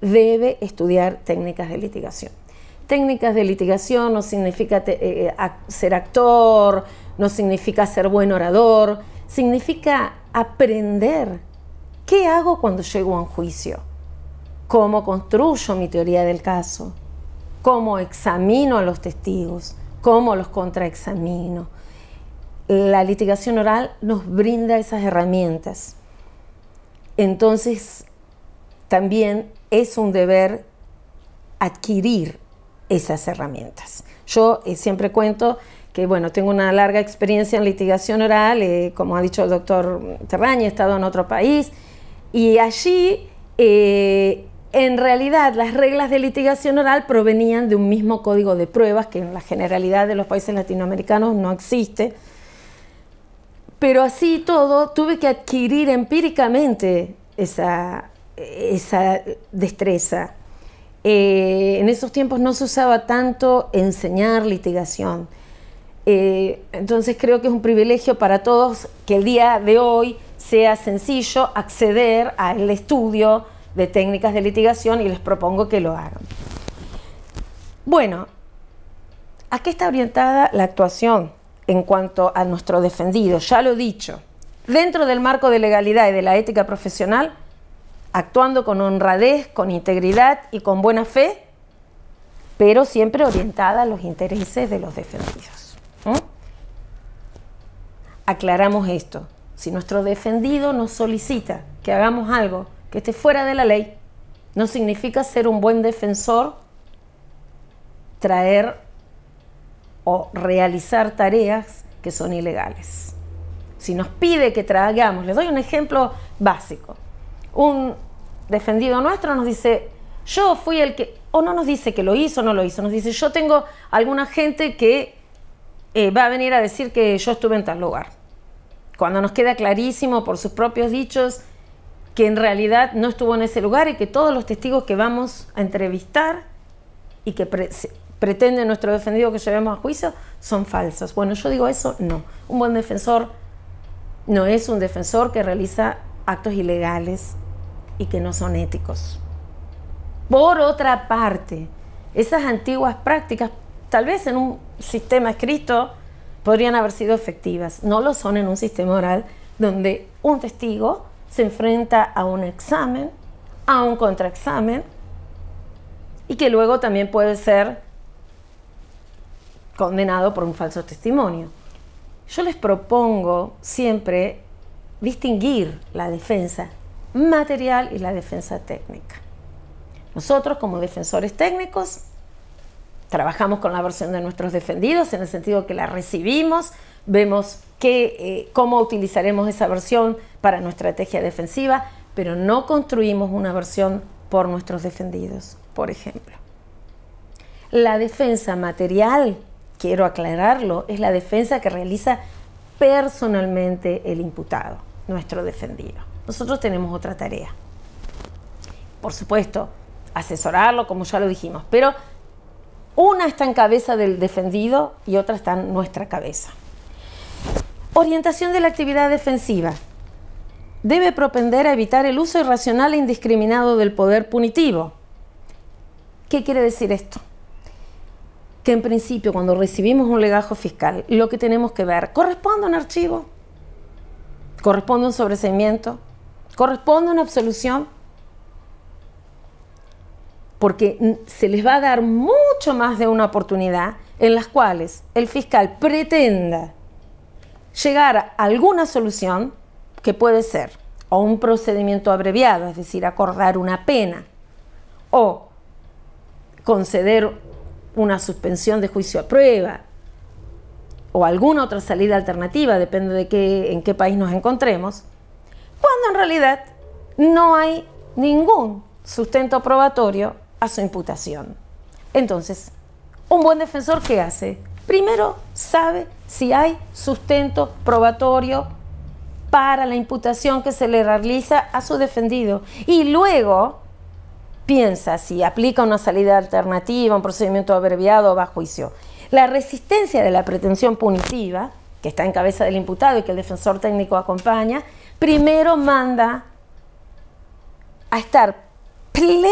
debe estudiar técnicas de litigación. Técnicas de litigación no significa eh, eh, ser actor, no significa ser buen orador, significa aprender qué hago cuando llego a un juicio, cómo construyo mi teoría del caso, cómo examino a los testigos, cómo los contraexamino. La litigación oral nos brinda esas herramientas. Entonces, también es un deber adquirir esas herramientas. Yo eh, siempre cuento que, bueno, tengo una larga experiencia en litigación oral, eh, como ha dicho el doctor Terraña, he estado en otro país, y allí, eh, en realidad, las reglas de litigación oral provenían de un mismo código de pruebas, que en la generalidad de los países latinoamericanos no existe, pero así todo tuve que adquirir empíricamente esa, esa destreza. Eh, en esos tiempos no se usaba tanto enseñar litigación. Eh, entonces creo que es un privilegio para todos que el día de hoy sea sencillo acceder al estudio de técnicas de litigación y les propongo que lo hagan. Bueno, ¿a qué está orientada la actuación en cuanto a nuestro defendido? Ya lo he dicho, dentro del marco de legalidad y de la ética profesional, actuando con honradez, con integridad y con buena fe, pero siempre orientada a los intereses de los defendidos. Aclaramos esto. Si nuestro defendido nos solicita que hagamos algo que esté fuera de la ley, no significa ser un buen defensor, traer o realizar tareas que son ilegales. Si nos pide que traigamos, les doy un ejemplo básico un defendido nuestro nos dice, yo fui el que, o no nos dice que lo hizo, o no lo hizo, nos dice, yo tengo alguna gente que eh, va a venir a decir que yo estuve en tal lugar. Cuando nos queda clarísimo por sus propios dichos que en realidad no estuvo en ese lugar y que todos los testigos que vamos a entrevistar y que pretende nuestro defendido que llevemos a juicio son falsos. Bueno, yo digo eso, no. Un buen defensor no es un defensor que realiza actos ilegales y que no son éticos. Por otra parte, esas antiguas prácticas, tal vez en un sistema escrito, podrían haber sido efectivas. No lo son en un sistema oral donde un testigo se enfrenta a un examen, a un contraexamen, y que luego también puede ser condenado por un falso testimonio. Yo les propongo siempre distinguir la defensa material y la defensa técnica. Nosotros como defensores técnicos trabajamos con la versión de nuestros defendidos en el sentido que la recibimos, vemos que, eh, cómo utilizaremos esa versión para nuestra estrategia defensiva, pero no construimos una versión por nuestros defendidos, por ejemplo. La defensa material, quiero aclararlo, es la defensa que realiza personalmente el imputado, nuestro defendido nosotros tenemos otra tarea. Por supuesto, asesorarlo, como ya lo dijimos, pero una está en cabeza del defendido y otra está en nuestra cabeza. Orientación de la actividad defensiva. Debe propender a evitar el uso irracional e indiscriminado del poder punitivo. ¿Qué quiere decir esto? Que en principio cuando recibimos un legajo fiscal, lo que tenemos que ver, ¿corresponde un archivo? ¿Corresponde un sobreseimiento? corresponde una absolución porque se les va a dar mucho más de una oportunidad en las cuales el fiscal pretenda llegar a alguna solución que puede ser o un procedimiento abreviado, es decir, acordar una pena o conceder una suspensión de juicio a prueba o alguna otra salida alternativa, depende de en qué país nos encontremos, cuando en realidad no hay ningún sustento probatorio a su imputación. Entonces, un buen defensor, ¿qué hace? Primero, sabe si hay sustento probatorio para la imputación que se le realiza a su defendido. Y luego piensa si aplica una salida alternativa, un procedimiento abreviado o va a juicio. La resistencia de la pretensión punitiva, que está en cabeza del imputado y que el defensor técnico acompaña, primero manda a estar pleno